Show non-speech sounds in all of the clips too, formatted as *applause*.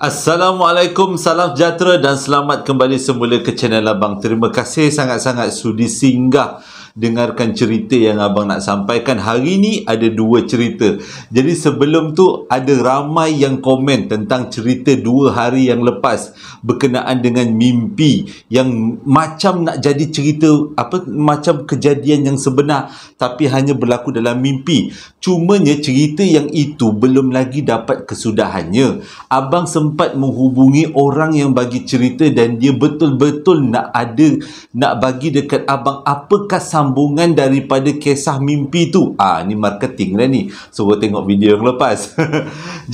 Assalamualaikum, salam sejahtera dan selamat kembali semula ke channel Abang. Terima kasih sangat-sangat sudi singgah dengarkan cerita yang abang nak sampaikan hari ni ada dua cerita jadi sebelum tu ada ramai yang komen tentang cerita dua hari yang lepas berkenaan dengan mimpi yang macam nak jadi cerita apa macam kejadian yang sebenar tapi hanya berlaku dalam mimpi cumanya cerita yang itu belum lagi dapat kesudahannya abang sempat menghubungi orang yang bagi cerita dan dia betul-betul nak ada nak bagi dekat abang apakah sama sambungan daripada kisah mimpi tu. Ah, ni marketing lah ni. Suruh tengok video yang lepas. *laughs*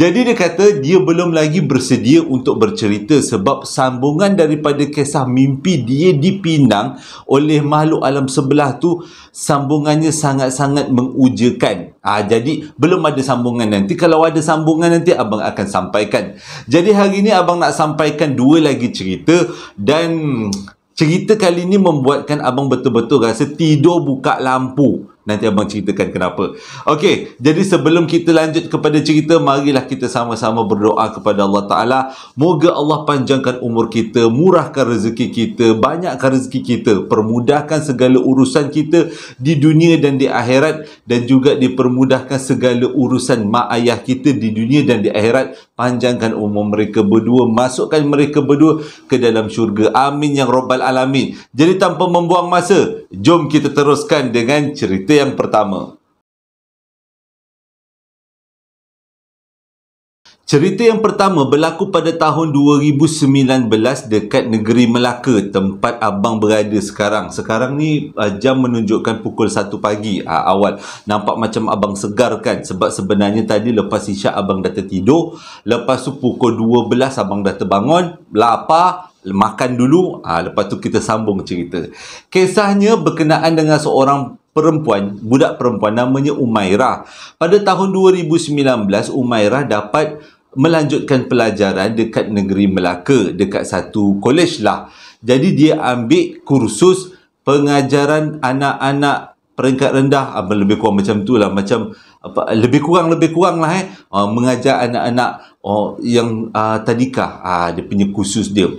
Jadi dia kata dia belum lagi bersedia untuk bercerita sebab sambungan daripada kisah mimpi dia dipinang oleh makhluk alam sebelah tu sambungannya sangat-sangat mengujakan. Ah, jadi belum ada sambungan nanti. Kalau ada sambungan nanti abang akan sampaikan. Jadi hari ni abang nak sampaikan dua lagi cerita dan Cerita kali ni membuatkan abang betul-betul rasa tidur buka lampu. Nanti abang ceritakan kenapa. Okey, jadi sebelum kita lanjut kepada cerita, marilah kita sama-sama berdoa kepada Allah Taala. Moga Allah panjangkan umur kita, murahkan rezeki kita, banyakkan rezeki kita, permudahkan segala urusan kita di dunia dan di akhirat dan juga dipermudahkan segala urusan mak ayah kita di dunia dan di akhirat. Panjangkan umur mereka berdua, masukkan mereka berdua ke dalam syurga. Amin yang rabbal alamin. Jadi tanpa membuang masa, jom kita teruskan dengan cerita yang pertama. Cerita yang pertama berlaku pada tahun 2019 dekat negeri Melaka tempat abang berada sekarang. Sekarang ni uh, jam menunjukkan pukul 1 pagi ah, awal. Nampak macam abang segar kan sebab sebenarnya tadi lepas isyak abang dah tertidur. Lepas tu pukul 12 abang dah terbangun. Lapar makan dulu ha, lepas tu kita sambung cerita kisahnya berkenaan dengan seorang perempuan budak perempuan namanya Umairah pada tahun 2019 Umairah dapat melanjutkan pelajaran dekat negeri Melaka dekat satu kolej lah jadi dia ambil kursus pengajaran anak-anak peringkat rendah apa ah, lebih kurang macam tu lah macam apa, lebih kurang lebih kurang lah eh uh, mengajar anak-anak uh, yang uh, tadika uh, dia punya khusus dia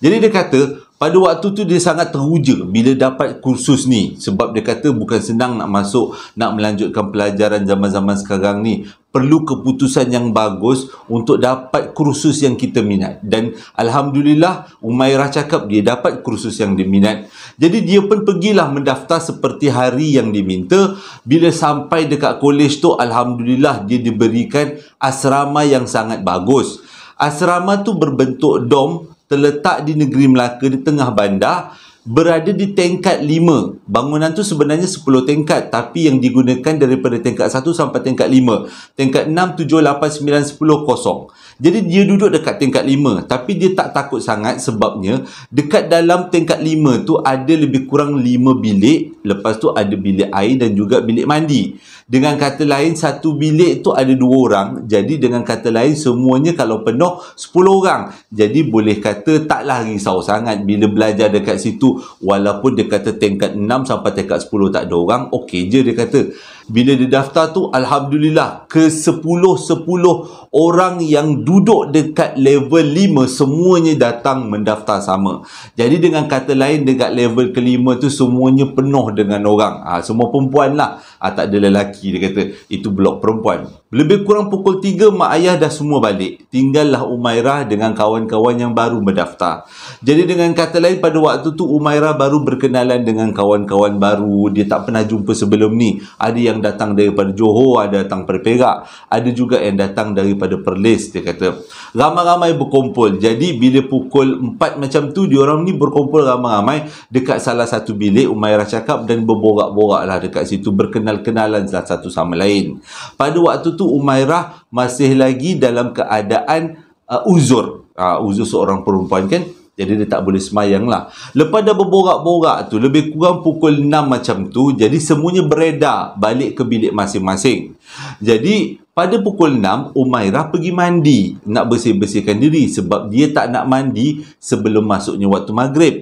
jadi dia kata pada waktu tu dia sangat teruja bila dapat kursus ni sebab dia kata bukan senang nak masuk nak melanjutkan pelajaran zaman-zaman sekarang ni perlu keputusan yang bagus untuk dapat kursus yang kita minat dan Alhamdulillah Umairah cakap dia dapat kursus yang dia minat jadi dia pun pergilah mendaftar seperti hari yang diminta bila sampai dekat kolej tu Alhamdulillah dia diberikan asrama yang sangat bagus Asrama tu berbentuk dom terletak di negeri Melaka di tengah bandar berada di tingkat 5. Bangunan tu sebenarnya 10 tingkat tapi yang digunakan daripada tingkat 1 sampai tingkat 5. Tingkat 6, 7, 8, 9, 10, kosong. Jadi dia duduk dekat tingkat 5 tapi dia tak takut sangat sebabnya dekat dalam tingkat 5 tu ada lebih kurang 5 bilik, lepas tu ada bilik air dan juga bilik mandi. Dengan kata lain satu bilik tu ada dua orang. Jadi dengan kata lain semuanya kalau penuh 10 orang. Jadi boleh kata taklah risau sangat bila belajar dekat situ walaupun dia kata tingkat 6 sampai tingkat 10 tak ada orang, okey je dia kata. Bila dia daftar tu Alhamdulillah ke sepuluh sepuluh orang yang duduk dekat level lima semuanya datang mendaftar sama. Jadi dengan kata lain dekat level kelima tu semuanya penuh dengan orang. Ha, semua perempuan lah. Ha, tak ada lelaki dia kata. Itu blok perempuan. Lebih kurang pukul 3 mak ayah dah semua balik. Tinggallah Umairah dengan kawan-kawan yang baru mendaftar. Jadi dengan kata lain pada waktu tu Umairah baru berkenalan dengan kawan-kawan baru. Dia tak pernah jumpa sebelum ni. Ada yang datang daripada Johor, ada datang dari Perak, ada juga yang datang daripada Perlis dia kata. Ramai-ramai berkumpul. Jadi bila pukul 4 macam tu diorang ni berkumpul ramai-ramai dekat salah satu bilik Umairah cakap dan berborak-boraklah dekat situ berkenal-kenalan satu sama lain. Pada waktu tu Umairah masih lagi dalam keadaan uh, uzur. Uh, uzur seorang perempuan kan. Jadi dia tak boleh semayang lah. Lepas dah berborak-borak tu, lebih kurang pukul 6 macam tu, jadi semuanya bereda balik ke bilik masing-masing. Jadi pada pukul 6, Umairah pergi mandi nak bersih-bersihkan diri sebab dia tak nak mandi sebelum masuknya waktu maghrib.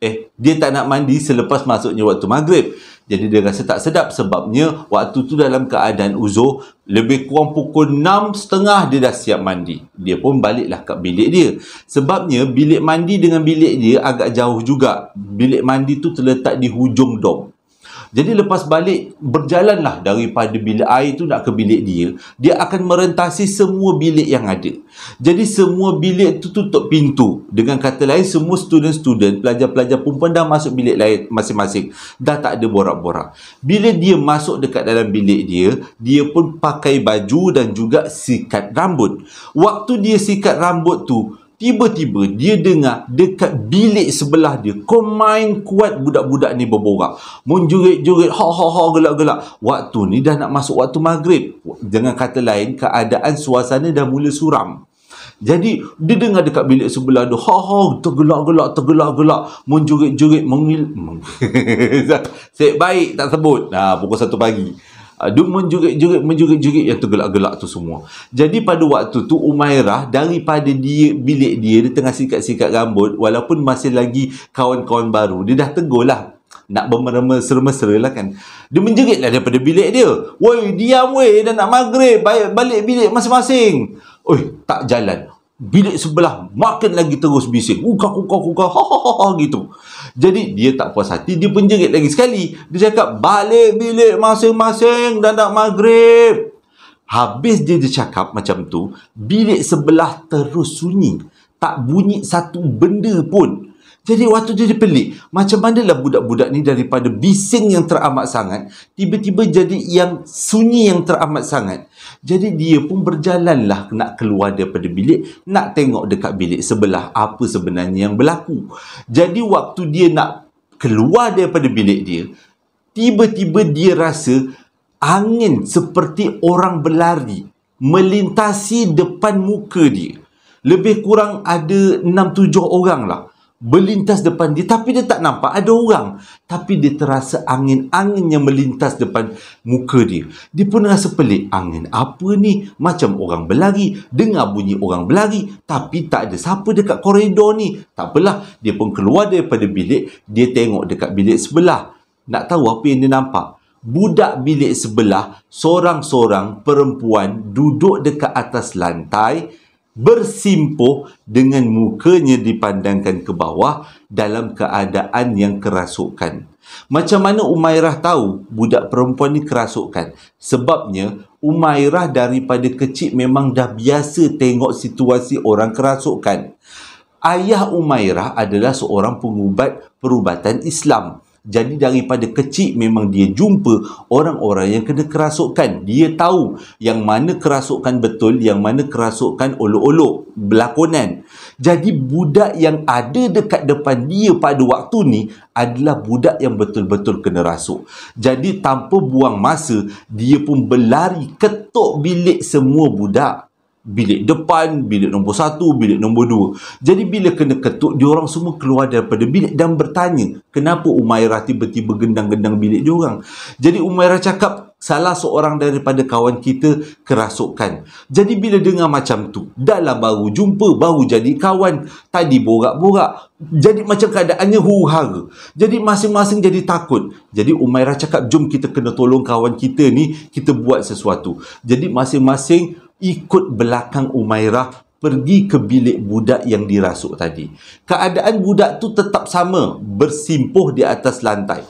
Eh, dia tak nak mandi selepas masuknya waktu maghrib. Jadi dia rasa tak sedap sebabnya waktu tu dalam keadaan uzur lebih kurang pukul 6.30 dia dah siap mandi. Dia pun baliklah kat bilik dia. Sebabnya bilik mandi dengan bilik dia agak jauh juga. Bilik mandi tu terletak di hujung dom. Jadi lepas balik berjalanlah daripada bilik air tu nak ke bilik dia, dia akan merentasi semua bilik yang ada. Jadi semua bilik tu tutup pintu. Dengan kata lain semua student-student, pelajar-pelajar perempuan dah masuk bilik lain masing-masing. Dah tak ada borak-borak. Bila dia masuk dekat dalam bilik dia, dia pun pakai baju dan juga sikat rambut. Waktu dia sikat rambut tu, tiba-tiba dia dengar dekat bilik sebelah dia komain kuat budak-budak ni berborak menjurit-jurit ha ha ha gelak-gelak waktu ni dah nak masuk waktu maghrib dengan kata lain keadaan suasana dah mula suram jadi dia dengar dekat bilik sebelah tu ha ha tergelak-gelak tergelak-gelak menjurit-jurit mengil Sek *laughs* baik tak sebut nah pukul 1 pagi uh, ah, dia menjugit-jugit menjugit-jugit yang tergelak-gelak tu semua jadi pada waktu tu Umairah daripada dia bilik dia dia tengah sikat-sikat rambut walaupun masih lagi kawan-kawan baru dia dah tegur lah nak bermeremesra-mesra lah kan dia menjerit lah daripada bilik dia woi diam woi dah nak maghrib balik bilik masing-masing Oi, tak jalan bilik sebelah makin lagi terus bising Uka kukah kukah ha, ha ha ha gitu jadi dia tak puas hati Dia penjerit lagi sekali Dia cakap balik bilik masing-masing Dan nak maghrib Habis dia, dia cakap macam tu Bilik sebelah terus sunyi Tak bunyi satu benda pun jadi waktu jadi pelik. Macam mana lah budak-budak ni daripada bising yang teramat sangat, tiba-tiba jadi yang sunyi yang teramat sangat. Jadi dia pun berjalanlah nak keluar daripada bilik, nak tengok dekat bilik sebelah apa sebenarnya yang berlaku. Jadi waktu dia nak keluar daripada bilik dia, tiba-tiba dia rasa angin seperti orang berlari melintasi depan muka dia. Lebih kurang ada 6-7 orang lah berlintas depan dia tapi dia tak nampak ada orang tapi dia terasa angin-angin yang melintas depan muka dia dia pun rasa pelik angin apa ni macam orang berlari dengar bunyi orang berlari tapi tak ada siapa dekat koridor ni tak apalah dia pun keluar daripada bilik dia tengok dekat bilik sebelah nak tahu apa yang dia nampak budak bilik sebelah seorang-seorang perempuan duduk dekat atas lantai bersimpuh dengan mukanya dipandangkan ke bawah dalam keadaan yang kerasukan. Macam mana Umairah tahu budak perempuan ni kerasukan? Sebabnya Umairah daripada kecil memang dah biasa tengok situasi orang kerasukan. Ayah Umairah adalah seorang pengubat perubatan Islam. Jadi daripada kecil memang dia jumpa orang-orang yang kena kerasukan. Dia tahu yang mana kerasukan betul, yang mana kerasukan olok-olok, berlakonan. Jadi budak yang ada dekat depan dia pada waktu ni adalah budak yang betul-betul kena rasuk. Jadi tanpa buang masa, dia pun berlari ketuk bilik semua budak bilik depan, bilik nombor satu, bilik nombor dua. Jadi bila kena ketuk, diorang semua keluar daripada bilik dan bertanya kenapa Umairah tiba-tiba gendang-gendang bilik diorang. Jadi Umairah cakap salah seorang daripada kawan kita kerasukan. Jadi bila dengar macam tu, dah lah baru jumpa, baru jadi kawan. Tadi borak-borak. Jadi macam keadaannya huru-hara. Jadi masing-masing jadi takut. Jadi Umairah cakap, jom kita kena tolong kawan kita ni, kita buat sesuatu. Jadi masing-masing ikut belakang Umairah pergi ke bilik budak yang dirasuk tadi. Keadaan budak tu tetap sama, bersimpuh di atas lantai.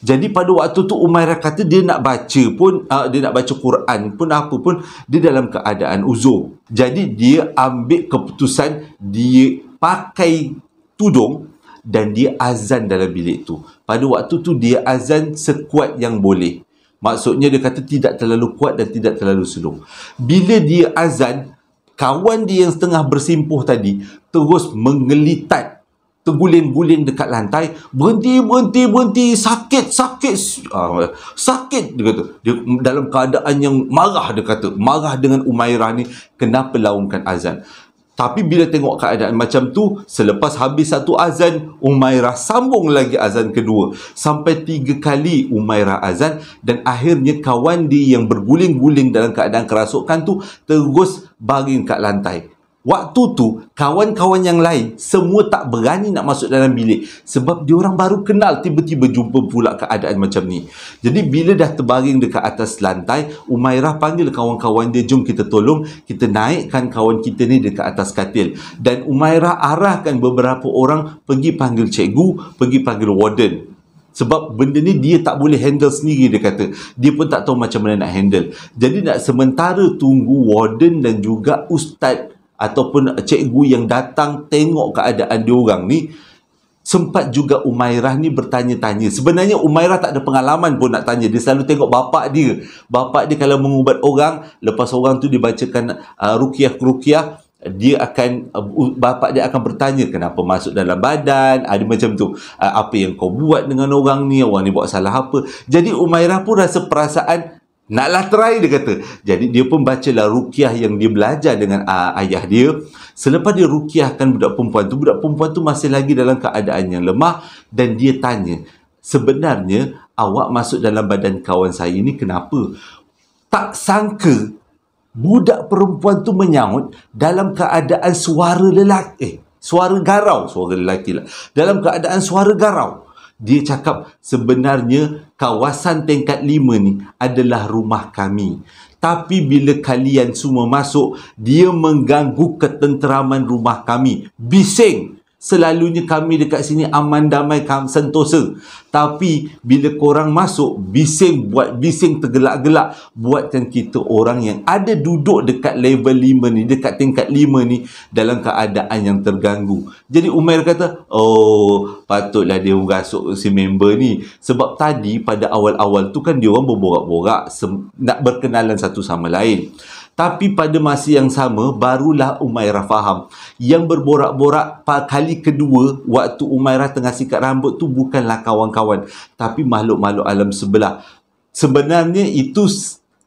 Jadi pada waktu tu Umairah kata dia nak baca pun, uh, dia nak baca Quran pun apa pun, dia dalam keadaan uzur. Jadi dia ambil keputusan, dia pakai tudung dan dia azan dalam bilik tu. Pada waktu tu dia azan sekuat yang boleh. Maksudnya dia kata tidak terlalu kuat dan tidak terlalu sedung. Bila dia azan, kawan dia yang setengah bersimpuh tadi terus mengelitat terguling-guling dekat lantai berhenti berhenti berhenti sakit sakit ah, sakit dia kata dia, dalam keadaan yang marah dia kata marah dengan Umairah ni kenapa laungkan azan tapi bila tengok keadaan macam tu, selepas habis satu azan, Umairah sambung lagi azan kedua. Sampai tiga kali Umairah azan dan akhirnya kawan dia yang berguling-guling dalam keadaan kerasukan tu terus baring kat lantai. Waktu tu kawan-kawan yang lain semua tak berani nak masuk dalam bilik sebab dia orang baru kenal tiba-tiba jumpa pula keadaan macam ni. Jadi bila dah terbaring dekat atas lantai, Umairah panggil kawan-kawan dia jom kita tolong, kita naikkan kawan kita ni dekat atas katil dan Umairah arahkan beberapa orang pergi panggil cikgu, pergi panggil warden. Sebab benda ni dia tak boleh handle sendiri dia kata. Dia pun tak tahu macam mana nak handle. Jadi nak sementara tunggu warden dan juga ustaz ataupun cikgu yang datang tengok keadaan diorang ni sempat juga Umairah ni bertanya-tanya. Sebenarnya Umairah tak ada pengalaman pun nak tanya. Dia selalu tengok bapak dia. Bapak dia kalau mengubat orang, lepas orang tu dibacakan uh, rukiah-rukiah, dia akan uh, bapak dia akan bertanya kenapa masuk dalam badan, ada ah, macam tu. Uh, apa yang kau buat dengan orang ni? Orang ni buat salah apa? Jadi Umairah pun rasa perasaan Naklah try dia kata. Jadi dia pun bacalah rukiah yang dia belajar dengan uh, ayah dia. Selepas dia rukiahkan budak perempuan tu, budak perempuan tu masih lagi dalam keadaan yang lemah dan dia tanya, "Sebenarnya awak masuk dalam badan kawan saya ini kenapa?" Tak sangka budak perempuan tu menyahut dalam keadaan suara lelaki. Eh, suara garau, suara lelaki lah. Dalam keadaan suara garau dia cakap sebenarnya kawasan tingkat lima ni adalah rumah kami tapi bila kalian semua masuk dia mengganggu ketenteraman rumah kami bising selalunya kami dekat sini aman damai kam sentosa tapi bila korang masuk bising buat bising tergelak-gelak buatkan kita orang yang ada duduk dekat level lima ni dekat tingkat lima ni dalam keadaan yang terganggu jadi Umair kata oh patutlah dia masuk si member ni sebab tadi pada awal-awal tu kan dia orang berborak-borak nak berkenalan satu sama lain tapi pada masa yang sama, barulah Umairah faham. Yang berborak-borak kali kedua, waktu Umairah tengah sikat rambut tu bukanlah kawan-kawan. Tapi makhluk-makhluk alam sebelah. Sebenarnya itu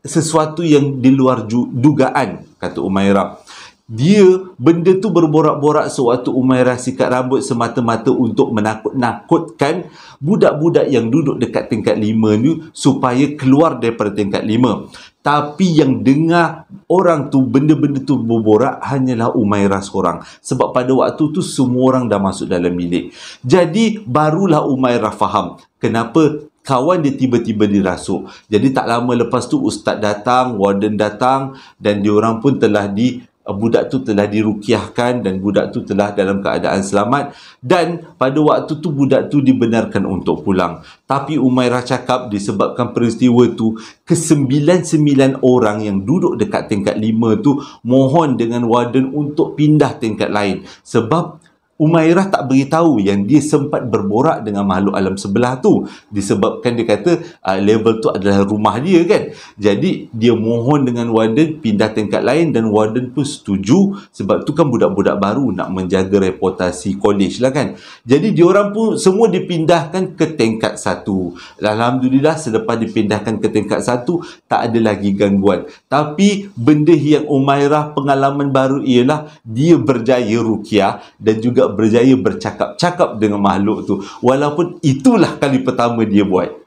sesuatu yang di luar dugaan, kata Umairah. Dia, benda tu berborak-borak sewaktu Umairah sikat rambut semata-mata untuk menakut-nakutkan budak-budak yang duduk dekat tingkat lima ni supaya keluar daripada tingkat lima tapi yang dengar orang tu benda-benda tu berborak hanyalah Umairah seorang sebab pada waktu tu semua orang dah masuk dalam bilik jadi barulah Umairah faham kenapa kawan dia tiba-tiba dirasuk jadi tak lama lepas tu ustaz datang warden datang dan diorang pun telah di Eh, budak tu telah dirukiahkan dan budak tu telah dalam keadaan selamat dan pada waktu tu budak tu dibenarkan untuk pulang tapi Umairah cakap disebabkan peristiwa tu kesembilan-sembilan orang yang duduk dekat tingkat lima tu mohon dengan warden untuk pindah tingkat lain sebab Umairah tak beritahu yang dia sempat berborak dengan makhluk alam sebelah tu disebabkan dia kata uh, level tu adalah rumah dia kan jadi dia mohon dengan warden pindah tingkat lain dan warden pun setuju sebab tu kan budak-budak baru nak menjaga reputasi college lah kan jadi diorang pun semua dipindahkan ke tingkat satu Alhamdulillah selepas dipindahkan ke tingkat satu tak ada lagi gangguan tapi benda yang Umairah pengalaman baru ialah dia berjaya rukiah dan juga berjaya bercakap-cakap dengan makhluk tu walaupun itulah kali pertama dia buat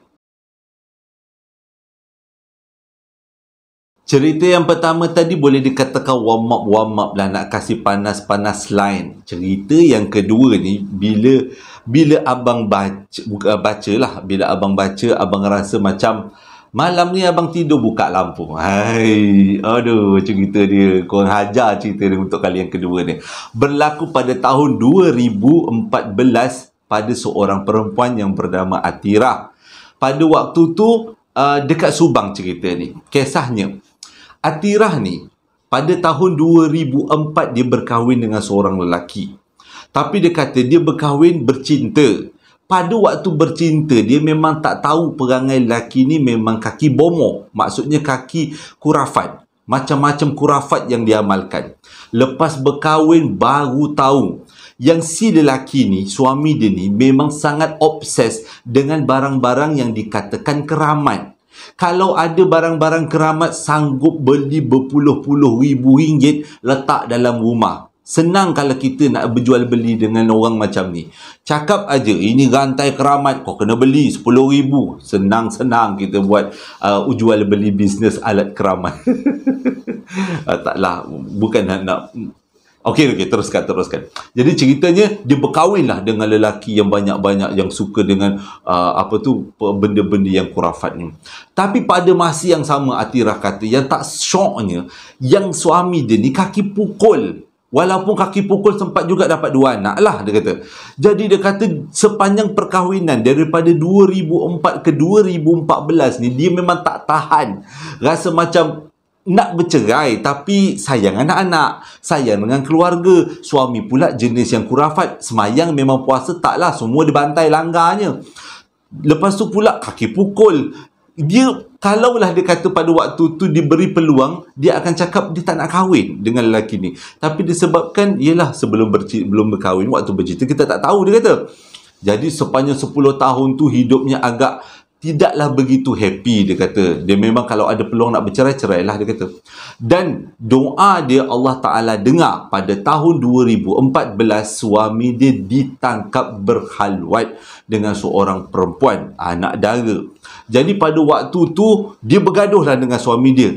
Cerita yang pertama tadi boleh dikatakan warm up warm up lah nak kasih panas-panas lain Cerita yang kedua ni bila bila abang baca bukan bacalah bila abang baca abang rasa macam Malam ni abang tidur buka lampu. Hai, aduh cerita dia. kau hajar cerita dia untuk kali yang kedua ni. Berlaku pada tahun 2014 pada seorang perempuan yang bernama Atira. Pada waktu tu uh, dekat Subang cerita ni. Kisahnya Atira ni pada tahun 2004 dia berkahwin dengan seorang lelaki. Tapi dia kata dia berkahwin bercinta pada waktu bercinta dia memang tak tahu perangai lelaki ni memang kaki bomo maksudnya kaki kurafat macam-macam kurafat yang diamalkan. lepas berkahwin baru tahu yang si lelaki ni suami dia ni memang sangat obses dengan barang-barang yang dikatakan keramat kalau ada barang-barang keramat sanggup beli berpuluh-puluh ribu ringgit letak dalam rumah Senang kalau kita nak berjual beli dengan orang macam ni. Cakap aja ini rantai keramat kau kena beli 10,000. Senang-senang kita buat uh, jual beli bisnes alat keramat. uh, *laughs* taklah bukan nak nak Okey okey teruskan teruskan. Jadi ceritanya dia lah dengan lelaki yang banyak-banyak yang suka dengan uh, apa tu benda-benda yang kurafat ni. Tapi pada masa yang sama Atirah kata yang tak syoknya yang suami dia ni kaki pukul Walaupun kaki pukul sempat juga dapat dua anak lah dia kata. Jadi dia kata sepanjang perkahwinan daripada 2004 ke 2014 ni dia memang tak tahan. Rasa macam nak bercerai tapi sayang anak-anak, sayang dengan keluarga, suami pula jenis yang kurafat, semayang memang puasa taklah semua dibantai langgarnya. Lepas tu pula kaki pukul. Dia Kalaulah dia kata pada waktu tu diberi peluang, dia akan cakap dia tak nak kahwin dengan lelaki ni. Tapi disebabkan, ialah sebelum berci- belum berkahwin, waktu bercinta, kita tak tahu dia kata. Jadi sepanjang 10 tahun tu hidupnya agak tidaklah begitu happy dia kata dia memang kalau ada peluang nak bercerai cerai lah dia kata dan doa dia Allah Ta'ala dengar pada tahun 2014 suami dia ditangkap berhalwat dengan seorang perempuan anak dara jadi pada waktu tu dia bergaduhlah dengan suami dia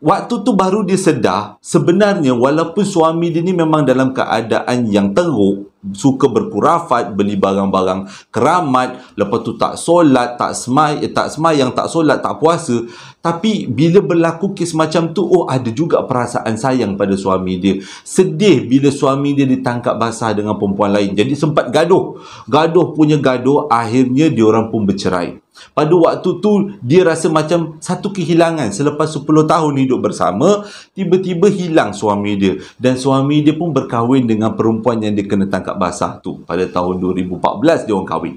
Waktu tu baru dia sedar sebenarnya walaupun suami dia ni memang dalam keadaan yang teruk suka berkurafat beli barang-barang keramat lepas tu tak solat tak semai eh, tak semai yang tak solat tak puasa tapi bila berlaku kes macam tu oh ada juga perasaan sayang pada suami dia sedih bila suami dia ditangkap basah dengan perempuan lain jadi sempat gaduh gaduh punya gaduh akhirnya diorang pun bercerai pada waktu tu dia rasa macam satu kehilangan selepas 10 tahun hidup bersama, tiba-tiba hilang suami dia dan suami dia pun berkahwin dengan perempuan yang dia kena tangkap basah tu pada tahun 2014 dia orang kahwin.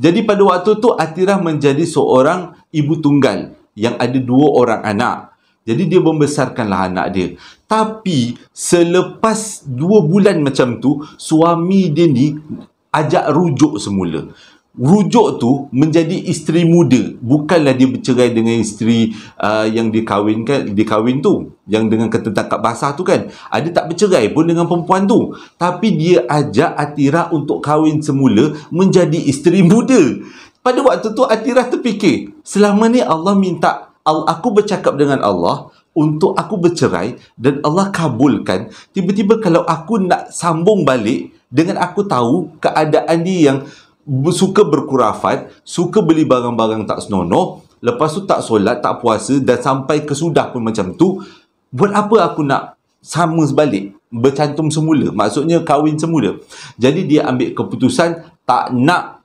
Jadi pada waktu tu Atirah menjadi seorang ibu tunggal yang ada dua orang anak. Jadi dia membesarkanlah anak dia. Tapi selepas dua bulan macam tu, suami dia ni ajak rujuk semula rujuk tu menjadi isteri muda bukanlah dia bercerai dengan isteri uh, yang dikahwinkan dikahwin kan, tu yang dengan ketentangan basah tu kan ada ah, tak bercerai pun dengan perempuan tu tapi dia ajak Atira untuk kahwin semula menjadi isteri muda pada waktu tu Atira terfikir selama ni Allah minta aku bercakap dengan Allah untuk aku bercerai dan Allah kabulkan tiba-tiba kalau aku nak sambung balik dengan aku tahu keadaan dia yang suka berkurafat, suka beli barang-barang tak senonoh, lepas tu tak solat, tak puasa dan sampai kesudah pun macam tu, buat apa aku nak sama sebalik? Bercantum semula. Maksudnya kahwin semula. Jadi dia ambil keputusan tak nak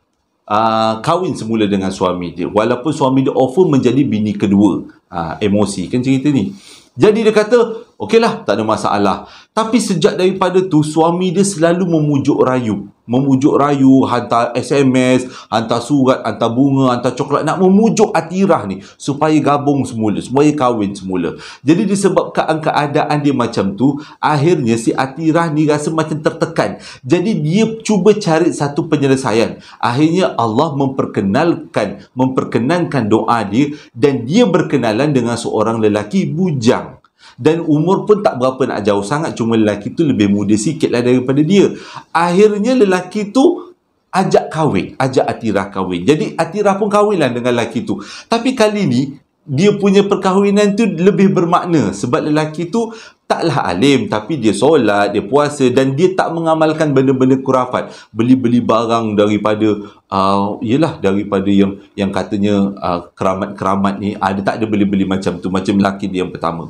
Uh, kahwin semula dengan suami dia walaupun suami dia offer menjadi bini kedua uh, emosi kan cerita ni jadi dia kata Okeylah, tak ada masalah. Tapi sejak daripada tu, suami dia selalu memujuk rayu. Memujuk rayu, hantar SMS, hantar surat, hantar bunga, hantar coklat. Nak memujuk Atirah ni supaya gabung semula, supaya kahwin semula. Jadi disebabkan keadaan dia macam tu, akhirnya si Atirah ni rasa macam tertekan. Jadi dia cuba cari satu penyelesaian. Akhirnya Allah memperkenalkan, memperkenankan doa dia dan dia berkenalan dengan seorang lelaki bujang dan umur pun tak berapa nak jauh sangat cuma lelaki tu lebih muda sikit lah daripada dia akhirnya lelaki tu ajak kahwin ajak Atirah kahwin jadi Atirah pun kahwin lah dengan lelaki tu tapi kali ni dia punya perkahwinan tu lebih bermakna sebab lelaki tu taklah alim tapi dia solat, dia puasa dan dia tak mengamalkan benda-benda kurafat beli-beli barang daripada uh, yelah daripada yang yang katanya uh, keramat-keramat ni ada uh, tak ada beli-beli macam tu macam lelaki dia yang pertama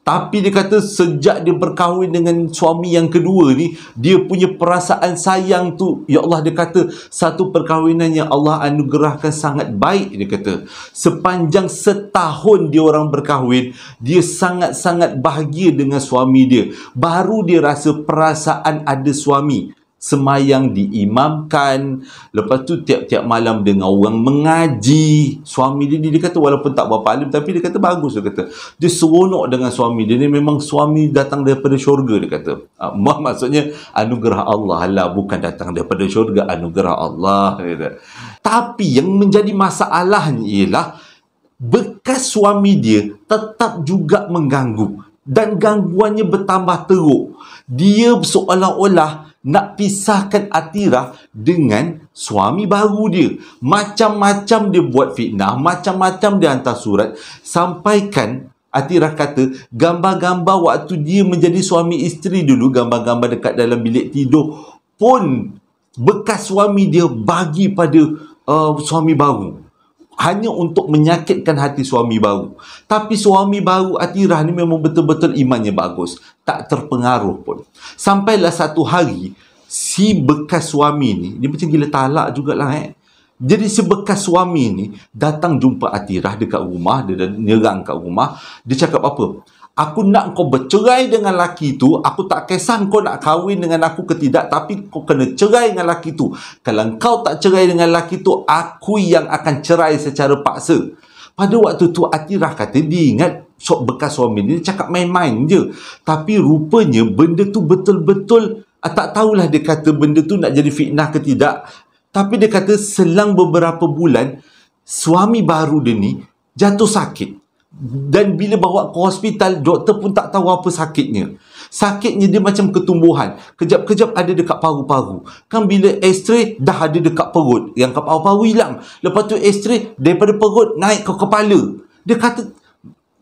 tapi dia kata sejak dia berkahwin dengan suami yang kedua ni, dia punya perasaan sayang tu, ya Allah dia kata satu perkahwinan yang Allah anugerahkan sangat baik dia kata. Sepanjang setahun dia orang berkahwin, dia sangat-sangat bahagia dengan suami dia. Baru dia rasa perasaan ada suami semayang diimamkan lepas tu tiap-tiap malam dengan orang mengaji suami dia ni dia kata walaupun tak berapa alim tapi dia kata bagus dia kata dia seronok dengan suami dia ni memang suami datang daripada syurga dia kata uh, *laughs* maksudnya anugerah Allah lah bukan datang daripada syurga anugerah Allah kata. tapi yang menjadi masalahnya ialah bekas suami dia tetap juga mengganggu dan gangguannya bertambah teruk. Dia seolah-olah nak pisahkan Atira dengan suami baru dia. Macam-macam dia buat fitnah, macam-macam dia hantar surat. Sampaikan Atira kata, gambar-gambar waktu dia menjadi suami isteri dulu, gambar-gambar dekat dalam bilik tidur pun bekas suami dia bagi pada uh, suami baru hanya untuk menyakitkan hati suami baru. Tapi suami baru Atirah ni memang betul-betul imannya bagus. Tak terpengaruh pun. Sampailah satu hari, si bekas suami ni, dia macam gila talak jugalah eh. Jadi si bekas suami ni datang jumpa Atirah dekat rumah, dia dah nyerang kat rumah. Dia cakap apa? aku nak kau bercerai dengan laki itu, aku tak kisah kau nak kahwin dengan aku ke tidak, tapi kau kena cerai dengan laki itu. Kalau kau tak cerai dengan laki itu, aku yang akan cerai secara paksa. Pada waktu tu Atirah kata dia ingat sok bekas suami dia cakap main-main je. Tapi rupanya benda tu betul-betul ah, tak tahulah dia kata benda tu nak jadi fitnah ke tidak. Tapi dia kata selang beberapa bulan suami baru dia ni jatuh sakit dan bila bawa ke hospital doktor pun tak tahu apa sakitnya sakitnya dia macam ketumbuhan kejap-kejap ada dekat paru-paru kan bila x-ray dah ada dekat perut yang kat paru-paru hilang lepas tu x-ray daripada perut naik ke kepala dia kata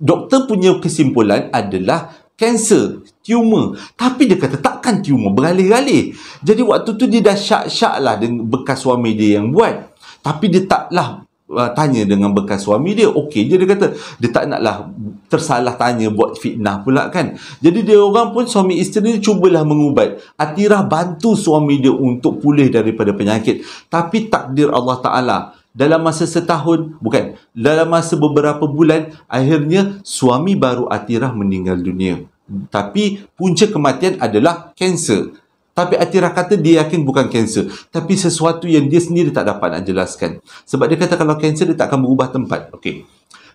doktor punya kesimpulan adalah kanser tumor tapi dia kata takkan tumor beralih-alih jadi waktu tu dia dah syak-syak lah dengan bekas suami dia yang buat tapi dia taklah uh, tanya dengan bekas suami dia okey je dia kata dia tak naklah tersalah tanya buat fitnah pula kan jadi dia orang pun suami isteri ni cubalah mengubat atirah bantu suami dia untuk pulih daripada penyakit tapi takdir Allah taala dalam masa setahun bukan dalam masa beberapa bulan akhirnya suami baru atirah meninggal dunia tapi punca kematian adalah kanser tapi Atira kata dia yakin bukan kanser. Tapi sesuatu yang dia sendiri tak dapat nak jelaskan. Sebab dia kata kalau kanser dia tak akan berubah tempat. Okey.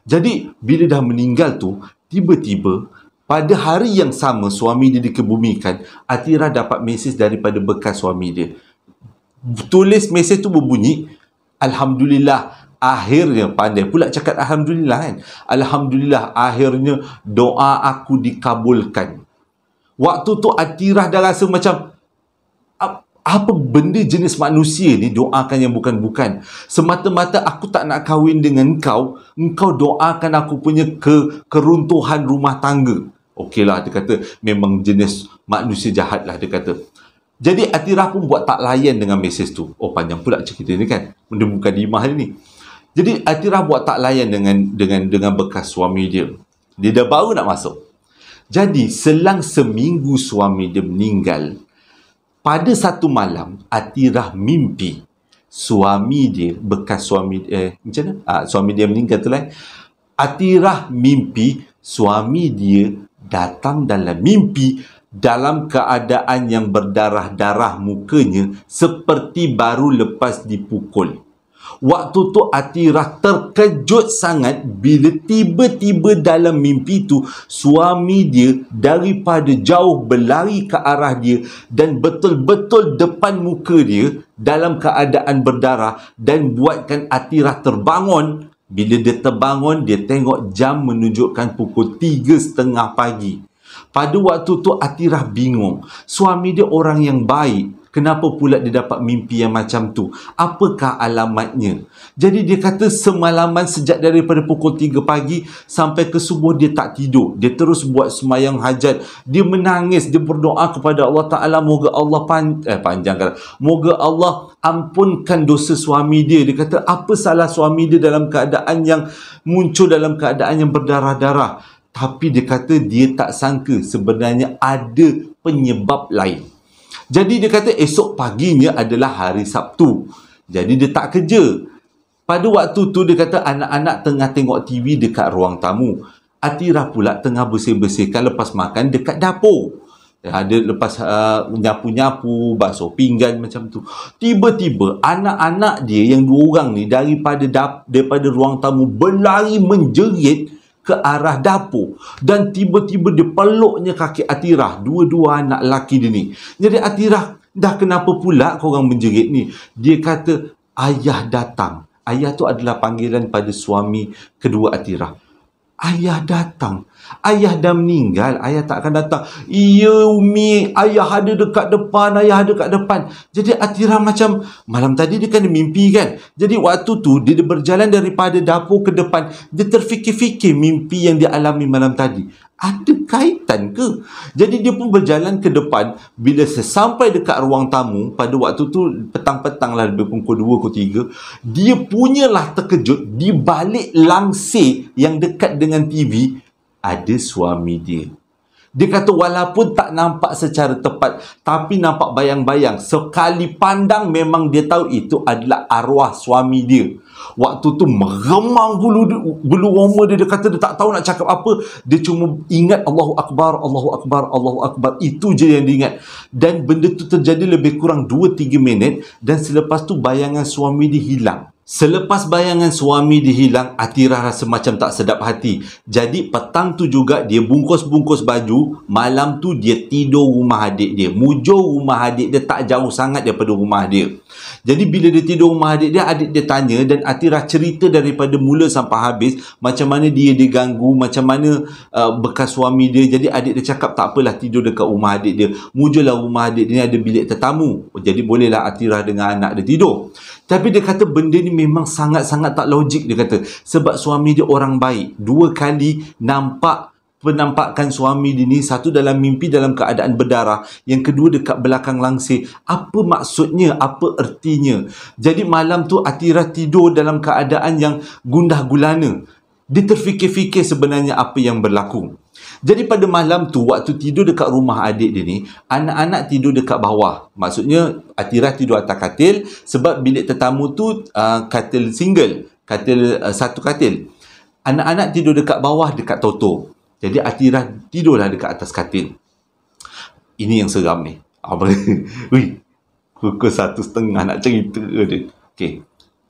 Jadi bila dah meninggal tu, tiba-tiba pada hari yang sama suami dia dikebumikan, Atira dapat mesej daripada bekas suami dia. Tulis mesej tu berbunyi, Alhamdulillah akhirnya pandai pula cakap Alhamdulillah kan. Alhamdulillah akhirnya doa aku dikabulkan. Waktu tu Atirah dah rasa macam apa benda jenis manusia ni doakan yang bukan-bukan semata-mata aku tak nak kahwin dengan kau engkau doakan aku punya ke keruntuhan rumah tangga okeylah dia kata memang jenis manusia jahat lah dia kata jadi Atira pun buat tak layan dengan mesej tu oh panjang pula cerita ni kan benda bukan limah ni jadi Atira buat tak layan dengan dengan dengan bekas suami dia dia dah baru nak masuk jadi selang seminggu suami dia meninggal pada satu malam Atirah mimpi suami dia bekas suami eh macam mana ha, suami dia meninggal tu lah Atirah mimpi suami dia datang dalam mimpi dalam keadaan yang berdarah-darah mukanya seperti baru lepas dipukul Waktu tu Atirah terkejut sangat bila tiba-tiba dalam mimpi tu suami dia daripada jauh berlari ke arah dia dan betul-betul depan muka dia dalam keadaan berdarah dan buatkan Atirah terbangun. Bila dia terbangun, dia tengok jam menunjukkan pukul 3.30 pagi. Pada waktu tu Atirah bingung. Suami dia orang yang baik kenapa pula dia dapat mimpi yang macam tu apakah alamatnya jadi dia kata semalaman sejak daripada pukul 3 pagi sampai ke subuh dia tak tidur dia terus buat semayang hajat dia menangis dia berdoa kepada Allah Ta'ala moga Allah pan eh, panjang kata. moga Allah ampunkan dosa suami dia dia kata apa salah suami dia dalam keadaan yang muncul dalam keadaan yang berdarah-darah tapi dia kata dia tak sangka sebenarnya ada penyebab lain. Jadi dia kata esok paginya adalah hari Sabtu. Jadi dia tak kerja. Pada waktu tu dia kata anak-anak tengah tengok TV dekat ruang tamu. Atira pula tengah bersih-bersihkan lepas makan dekat dapur. Ya, ada lepas uh, nyapu-nyapu, basuh pinggan macam tu. Tiba-tiba anak-anak dia yang dua orang ni daripada dap, daripada ruang tamu berlari menjerit ke arah dapur dan tiba-tiba dia peluknya kaki Atirah dua-dua anak lelaki dia ni jadi Atirah dah kenapa pula korang menjerit ni dia kata ayah datang ayah tu adalah panggilan pada suami kedua Atirah ayah datang Ayah dah meninggal, ayah tak akan datang. Ya Umi, ayah ada dekat depan, ayah ada dekat depan. Jadi Atira macam malam tadi dia kan mimpi kan. Jadi waktu tu dia berjalan daripada dapur ke depan, dia terfikir-fikir mimpi yang dia alami malam tadi. Ada kaitan ke? Jadi dia pun berjalan ke depan bila sesampai dekat ruang tamu pada waktu tu petang-petang lah lebih pukul 2 pukul 3 dia punyalah terkejut di balik langsir yang dekat dengan TV ada suami dia. Dia kata walaupun tak nampak secara tepat tapi nampak bayang-bayang sekali pandang memang dia tahu itu adalah arwah suami dia. Waktu tu meremang bulu bulu roma dia dia kata dia tak tahu nak cakap apa, dia cuma ingat Allahu akbar Allahu akbar Allahu akbar itu je yang dia ingat. Dan benda tu terjadi lebih kurang 2 3 minit dan selepas tu bayangan suami dia hilang. Selepas bayangan suami dihilang, Atira rasa macam tak sedap hati. Jadi petang tu juga dia bungkus-bungkus baju, malam tu dia tidur rumah adik dia. Mujur rumah adik dia tak jauh sangat daripada rumah dia. Jadi bila dia tidur rumah adik dia, adik dia tanya dan Atira cerita daripada mula sampai habis macam mana dia diganggu, macam mana uh, bekas suami dia. Jadi adik dia cakap tak apalah tidur dekat rumah adik dia. Mujurlah rumah adik dia ada bilik tetamu. Jadi bolehlah Atira dengan anak dia tidur. Tapi dia kata benda ni memang sangat-sangat tak logik dia kata sebab suami dia orang baik dua kali nampak penampakan suami dia ni satu dalam mimpi dalam keadaan berdarah yang kedua dekat belakang langsir apa maksudnya apa ertinya jadi malam tu Atira tidur dalam keadaan yang gundah gulana dia terfikir-fikir sebenarnya apa yang berlaku jadi pada malam tu, waktu tidur dekat rumah adik dia ni, anak-anak tidur dekat bawah. Maksudnya, Atirah tidur atas katil sebab bilik tetamu tu uh, katil single. Katil uh, satu katil. Anak-anak tidur dekat bawah dekat Toto. Jadi Atirah tidurlah dekat atas katil. Ini yang seram ni. *laughs* Wih, pukul satu setengah nak cerita dia. Okay,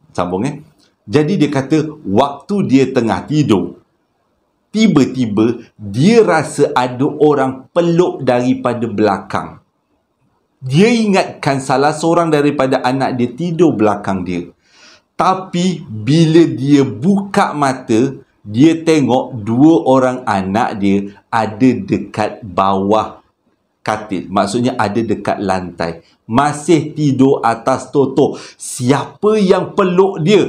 sambung eh. Jadi dia kata, waktu dia tengah tidur, tiba-tiba dia rasa ada orang peluk daripada belakang. Dia ingatkan salah seorang daripada anak dia tidur belakang dia. Tapi bila dia buka mata, dia tengok dua orang anak dia ada dekat bawah katil. Maksudnya ada dekat lantai. Masih tidur atas toto. Siapa yang peluk dia?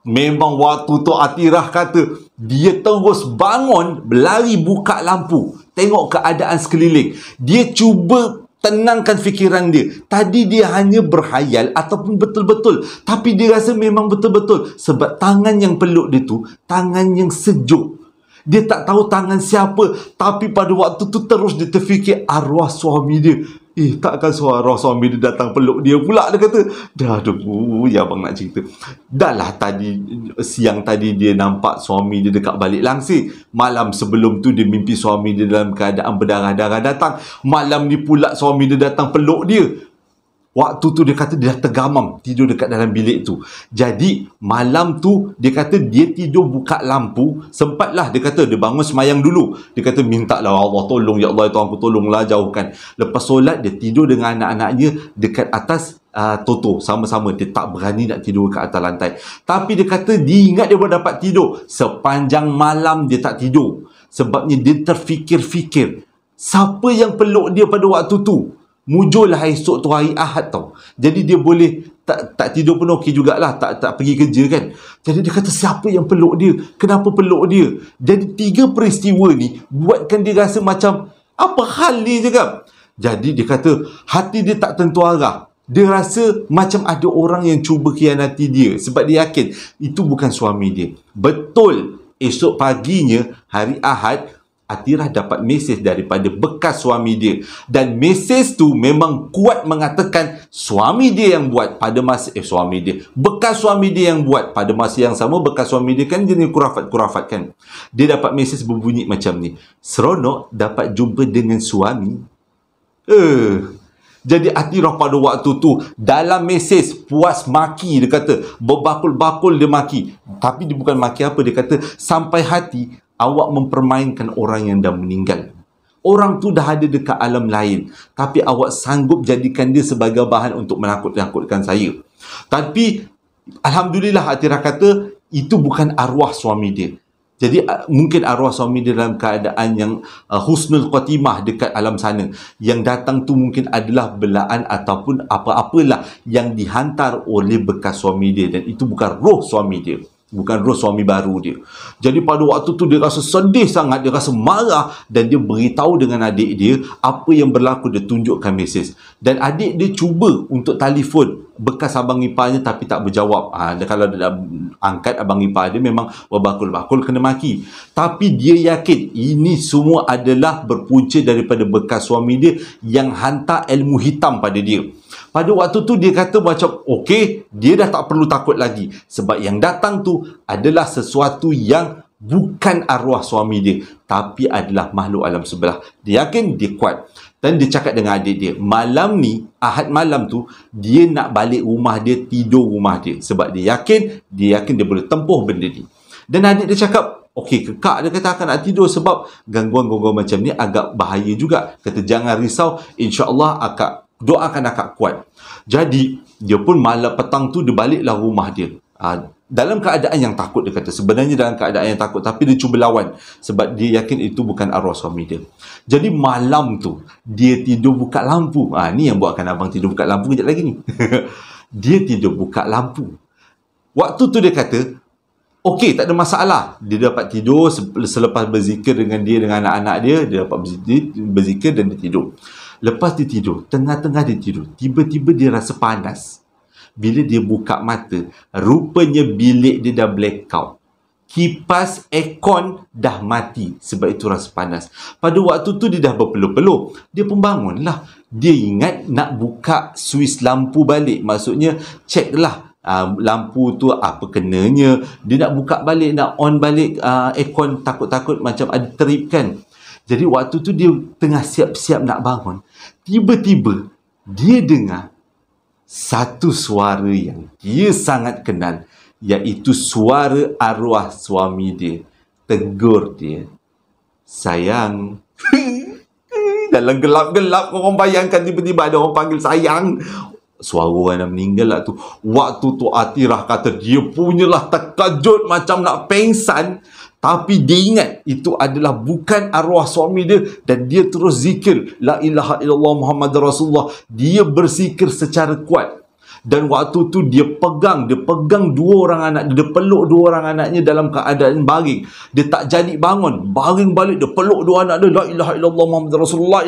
Memang waktu tu Atirah kata, dia terus bangun berlari buka lampu tengok keadaan sekeliling dia cuba tenangkan fikiran dia tadi dia hanya berhayal ataupun betul-betul tapi dia rasa memang betul-betul sebab tangan yang peluk dia tu tangan yang sejuk dia tak tahu tangan siapa tapi pada waktu tu terus dia terfikir arwah suami dia Eh, takkan suara suami dia datang peluk dia pula Dia kata Dah, aduh, ya abang nak cerita Dah lah tadi Siang tadi dia nampak suami dia dekat balik langsir Malam sebelum tu dia mimpi suami dia dalam keadaan berdarah-darah datang Malam ni pula suami dia datang peluk dia Waktu tu dia kata dia dah tergamam tidur dekat dalam bilik tu. Jadi malam tu dia kata dia tidur buka lampu. Sempatlah dia kata dia bangun semayang dulu. Dia kata minta lah Allah tolong. Ya Allah ya Tuhan aku tolonglah jauhkan. Lepas solat dia tidur dengan anak-anaknya dekat atas uh, Toto sama-sama dia tak berani nak tidur ke atas lantai tapi dia kata dia ingat dia boleh dapat tidur sepanjang malam dia tak tidur sebabnya dia terfikir-fikir siapa yang peluk dia pada waktu tu mujurlah esok tu hari Ahad tau. Jadi dia boleh tak, tak tidur pun okey jugalah, tak tak pergi kerja kan. Jadi dia kata siapa yang peluk dia? Kenapa peluk dia? Jadi tiga peristiwa ni buatkan dia rasa macam apa hal ni juga. Jadi dia kata hati dia tak tentu arah. Dia rasa macam ada orang yang cuba khianati dia sebab dia yakin itu bukan suami dia. Betul. Esok paginya hari Ahad Atirah dapat mesej daripada bekas suami dia dan mesej tu memang kuat mengatakan suami dia yang buat pada masa eh suami dia bekas suami dia yang buat pada masa yang sama bekas suami dia kan jenis kurafat-kurafat kan dia dapat mesej berbunyi macam ni seronok dapat jumpa dengan suami eh jadi Atirah pada waktu tu dalam mesej puas maki dia kata berbakul-bakul dia maki tapi dia bukan maki apa dia kata sampai hati awak mempermainkan orang yang dah meninggal. Orang tu dah ada dekat alam lain. Tapi awak sanggup jadikan dia sebagai bahan untuk menakut-nakutkan saya. Tapi, Alhamdulillah Atira kata, itu bukan arwah suami dia. Jadi mungkin arwah suami dia dalam keadaan yang uh, husnul khatimah dekat alam sana. Yang datang tu mungkin adalah belaan ataupun apa-apalah yang dihantar oleh bekas suami dia dan itu bukan roh suami dia bukan roh suami baru dia jadi pada waktu tu dia rasa sedih sangat dia rasa marah dan dia beritahu dengan adik dia apa yang berlaku dia tunjukkan mesej dan adik dia cuba untuk telefon bekas abang iparnya tapi tak berjawab ha, dia kalau dia dah angkat abang ipar dia memang berbakul-bakul kena maki tapi dia yakin ini semua adalah berpunca daripada bekas suami dia yang hantar ilmu hitam pada dia pada waktu tu dia kata macam okey dia dah tak perlu takut lagi sebab yang datang tu adalah sesuatu yang bukan arwah suami dia tapi adalah makhluk alam sebelah dia yakin dia kuat dan dia cakap dengan adik dia malam ni ahad malam tu dia nak balik rumah dia tidur rumah dia sebab dia yakin dia yakin dia boleh tempuh benda ni dan adik dia cakap Okey, kekak dia kata akan nak tidur sebab gangguan-gangguan macam ni agak bahaya juga. Kata jangan risau, insyaallah allah akak doakan akak kuat. Jadi, dia pun malam petang tu dia baliklah rumah dia. Ha, dalam keadaan yang takut dia kata. Sebenarnya dalam keadaan yang takut tapi dia cuba lawan. Sebab dia yakin itu bukan arwah suami dia. Jadi malam tu, dia tidur buka lampu. Ha, ni yang buatkan abang tidur buka lampu kejap lagi ni. *laughs* dia tidur buka lampu. Waktu tu dia kata, Okey, tak ada masalah. Dia dapat tidur selepas berzikir dengan dia, dengan anak-anak dia. Dia dapat berzikir dan dia tidur. Lepas dia tidur, tengah-tengah dia tidur, tiba-tiba dia rasa panas. Bila dia buka mata, rupanya bilik dia dah blackout. Kipas aircon dah mati sebab itu rasa panas. Pada waktu tu dia dah berpeluh-peluh. Dia pun lah Dia ingat nak buka suis lampu balik. Maksudnya ceklah uh, lampu tu apa kenanya. Dia nak buka balik, nak on balik uh, aircon takut-takut macam ada trip kan. Jadi waktu tu dia tengah siap-siap nak bangun, tiba-tiba dia dengar satu suara yang dia sangat kenal iaitu suara arwah suami dia tegur dia sayang *laughs* dalam gelap-gelap orang bayangkan tiba-tiba ada orang panggil sayang suara orang yang meninggal lah tu waktu tu Atirah kata dia punyalah terkejut macam nak pengsan tapi dia ingat itu adalah bukan arwah suami dia dan dia terus zikir la ilaha illallah Muhammad Rasulullah. Dia bersikir secara kuat. Dan waktu tu dia pegang, dia pegang dua orang anak dia, peluk dua orang anaknya dalam keadaan baring. Dia tak jadi bangun, baring balik, dia peluk dua anak dia, La ilaha illallah Muhammad Rasulullah,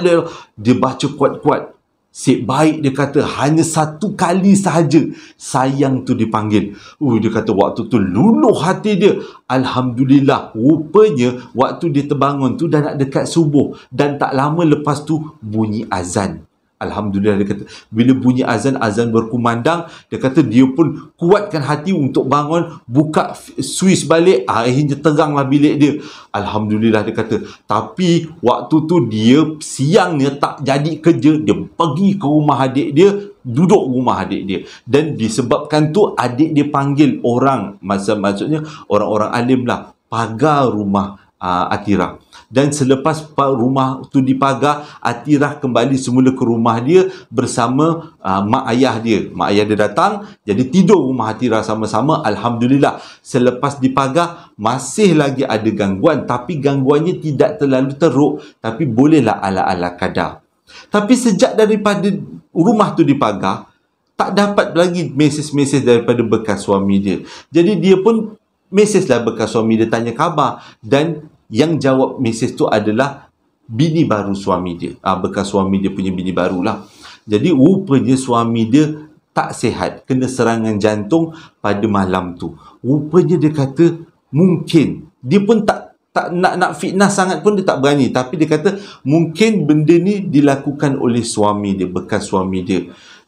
dia baca kuat-kuat. Sip baik dia kata hanya satu kali sahaja sayang tu dipanggil. Uh, dia kata waktu tu luluh hati dia. Alhamdulillah rupanya waktu dia terbangun tu dah nak dekat subuh. Dan tak lama lepas tu bunyi azan. Alhamdulillah dia kata bila bunyi azan azan berkumandang dia kata dia pun kuatkan hati untuk bangun buka Swiss balik akhirnya teranglah bilik dia Alhamdulillah dia kata tapi waktu tu dia siangnya tak jadi kerja dia pergi ke rumah adik dia duduk rumah adik dia dan disebabkan tu adik dia panggil orang masa maksudnya orang-orang alim lah pagar rumah uh, ah, Akira dan selepas rumah tu dipagar Atirah kembali semula ke rumah dia bersama uh, mak ayah dia mak ayah dia datang jadi tidur rumah Atirah sama-sama Alhamdulillah selepas dipagar masih lagi ada gangguan tapi gangguannya tidak terlalu teruk tapi bolehlah ala-ala kadar tapi sejak daripada rumah tu dipagar tak dapat lagi mesej-mesej daripada bekas suami dia jadi dia pun mesej bekas suami dia tanya khabar dan yang jawab mesej tu adalah bini baru suami dia ah bekas suami dia punya bini barulah jadi rupanya suami dia tak sihat kena serangan jantung pada malam tu rupanya dia kata mungkin dia pun tak tak nak nak fitnah sangat pun dia tak berani tapi dia kata mungkin benda ni dilakukan oleh suami dia bekas suami dia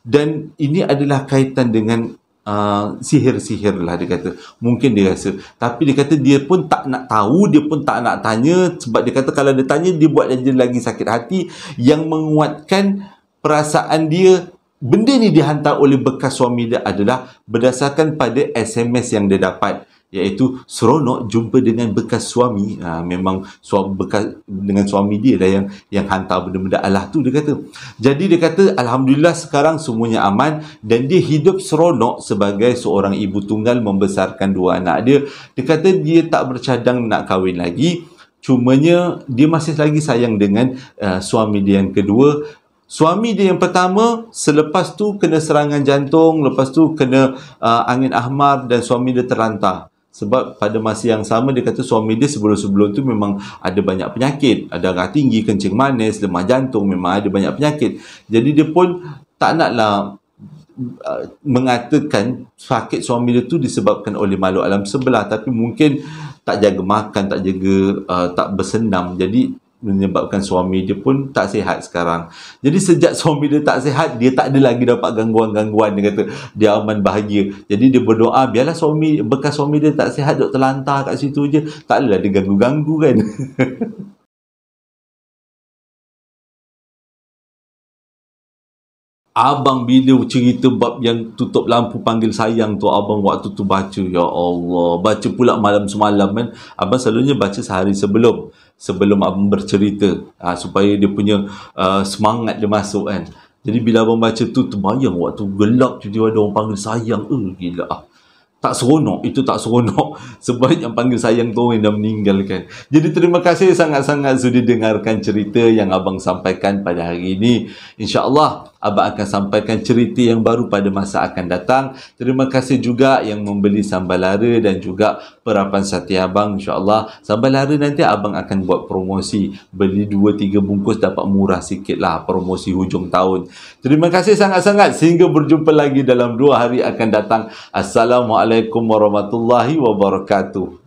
dan ini adalah kaitan dengan Ah, sihir-sihir lah dia kata mungkin dia rasa tapi dia kata dia pun tak nak tahu dia pun tak nak tanya sebab dia kata kalau dia tanya dia buat dia lagi sakit hati yang menguatkan perasaan dia benda ni dihantar oleh bekas suami dia adalah berdasarkan pada SMS yang dia dapat iaitu seronok jumpa dengan bekas suami ha, memang suami bekas dengan suami dia dah yang yang hantar benda-benda Allah tu dia kata jadi dia kata alhamdulillah sekarang semuanya aman dan dia hidup seronok sebagai seorang ibu tunggal membesarkan dua anak dia dia kata dia tak bercadang nak kahwin lagi cumanya dia masih lagi sayang dengan uh, suami dia yang kedua Suami dia yang pertama selepas tu kena serangan jantung, lepas tu kena uh, angin ahmar dan suami dia terlantar sebab pada masa yang sama dia kata suami dia sebelum-sebelum tu memang ada banyak penyakit ada darah tinggi kencing manis lemah jantung memang ada banyak penyakit jadi dia pun tak naklah uh, mengatakan sakit suami dia tu disebabkan oleh makhluk alam sebelah tapi mungkin tak jaga makan tak jaga uh, tak bersenam jadi menyebabkan suami dia pun tak sihat sekarang. Jadi sejak *laughs* suami dia tak sihat, dia tak ada lagi dapat gangguan-gangguan dia kata dia aman bahagia. Jadi dia berdoa biarlah suami bekas suami dia tak sihat dok terlantar kat situ je, tak adalah dia ganggu-ganggu kan. *laughs* Abang bila cerita bab yang tutup lampu panggil sayang tu abang waktu tu baca ya Allah baca pula malam semalam kan abang selalunya baca sehari sebelum sebelum abang bercerita ha, supaya dia punya uh, semangat dia masuk kan jadi bila abang baca tu terbayang waktu gelap tu dia ada orang panggil sayang eh gila ah tak seronok itu tak seronok *laughs* sebab yang panggil sayang tu yang meninggalkan jadi terima kasih sangat-sangat sudi dengarkan cerita yang abang sampaikan pada hari ini insyaallah abang akan sampaikan cerita yang baru pada masa akan datang terima kasih juga yang membeli sambal lara dan juga perapan sate abang insyaallah sampai lari nanti abang akan buat promosi beli 2 3 bungkus dapat murah sikit lah promosi hujung tahun terima kasih sangat-sangat sehingga berjumpa lagi dalam 2 hari akan datang assalamualaikum warahmatullahi wabarakatuh